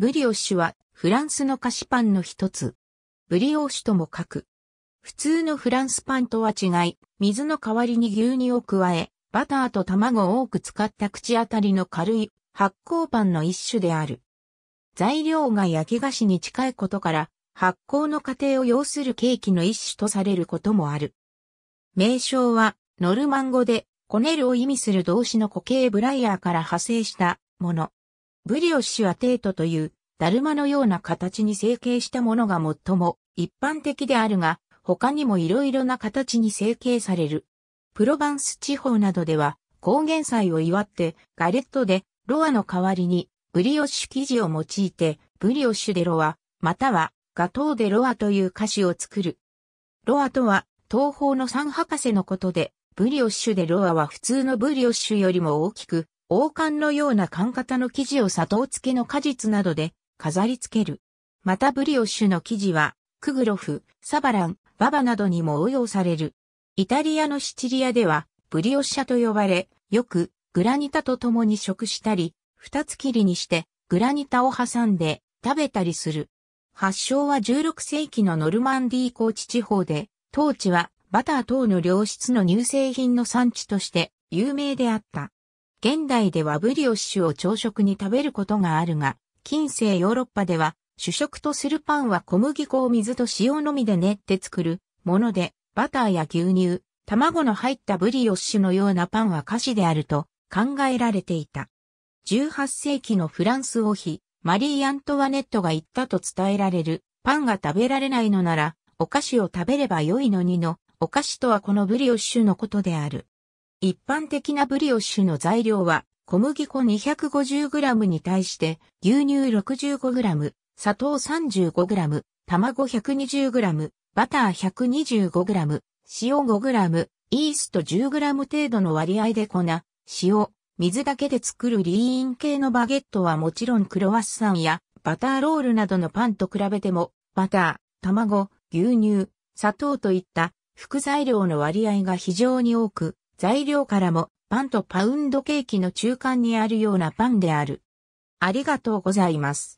ブリオッシュはフランスの菓子パンの一つ。ブリオッシュとも書く。普通のフランスパンとは違い、水の代わりに牛乳を加え、バターと卵を多く使った口当たりの軽い発酵パンの一種である。材料が焼き菓子に近いことから、発酵の過程を要するケーキの一種とされることもある。名称は、ノルマン語で、こねるを意味する動詞の固形ブライヤーから派生したもの。ブリオッシュはテートという、ダルマのような形に成形したものが最も一般的であるが、他にも色々な形に成形される。プロバンス地方などでは、高原祭を祝って、ガレットで、ロアの代わりに、ブリオッシュ生地を用いて、ブリオッシュでロア、または、ガトーでロアという歌詞を作る。ロアとは、東方の三博士のことで、ブリオッシュでロアは普通のブリオッシュよりも大きく、王冠のような缶型の生地を砂糖漬けの果実などで飾り付ける。またブリオッシュの生地は、クグロフ、サバラン、ババなどにも応用される。イタリアのシチリアでは、ブリオッシャと呼ばれ、よくグラニタと共に食したり、二つ切りにしてグラニタを挟んで食べたりする。発祥は16世紀のノルマンディー高地地方で、当地はバター等の良質の乳製品の産地として有名であった。現代ではブリオッシュを朝食に食べることがあるが、近世ヨーロッパでは主食とするパンは小麦粉を水と塩のみで練って作るもので、バターや牛乳、卵の入ったブリオッシュのようなパンは菓子であると考えられていた。18世紀のフランス王妃、マリー・アントワネットが言ったと伝えられる、パンが食べられないのなら、お菓子を食べれば良いのにの、お菓子とはこのブリオッシュのことである。一般的なブリオッシュの材料は、小麦粉 250g に対して牛乳 65g、砂糖 35g、卵 120g、バター 125g、塩 5g、イースト 10g 程度の割合で粉、塩、水だけで作るリーン系のバゲットはもちろんクロワッサンやバターロールなどのパンと比べても、バター、卵、牛乳、砂糖といった副材料の割合が非常に多く、材料からもパンとパウンドケーキの中間にあるようなパンである。ありがとうございます。